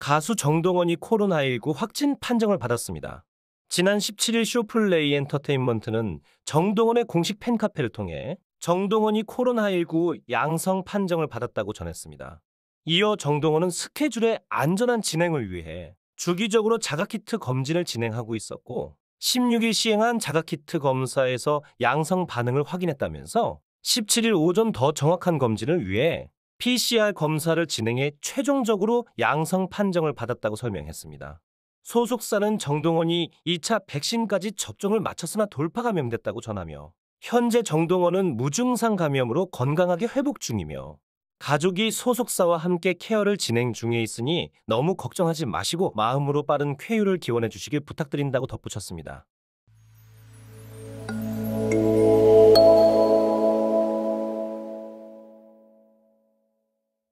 가수 정동원이 코로나19 확진 판정을 받았습니다. 지난 17일 쇼플레이 엔터테인먼트는 정동원의 공식 팬카페를 통해 정동원이 코로나19 양성 판정을 받았다고 전했습니다. 이어 정동원은 스케줄의 안전한 진행을 위해 주기적으로 자가키트 검진을 진행하고 있었고 16일 시행한 자가키트 검사에서 양성 반응을 확인했다면서 17일 오전 더 정확한 검진을 위해 PCR 검사를 진행해 최종적으로 양성 판정을 받았다고 설명했습니다. 소속사는 정동원이 2차 백신까지 접종을 마쳤으나 돌파 감염됐다고 전하며 현재 정동원은 무증상 감염으로 건강하게 회복 중이며 가족이 소속사와 함께 케어를 진행 중에 있으니 너무 걱정하지 마시고 마음으로 빠른 쾌유를 기원해 주시길 부탁드린다고 덧붙였습니다.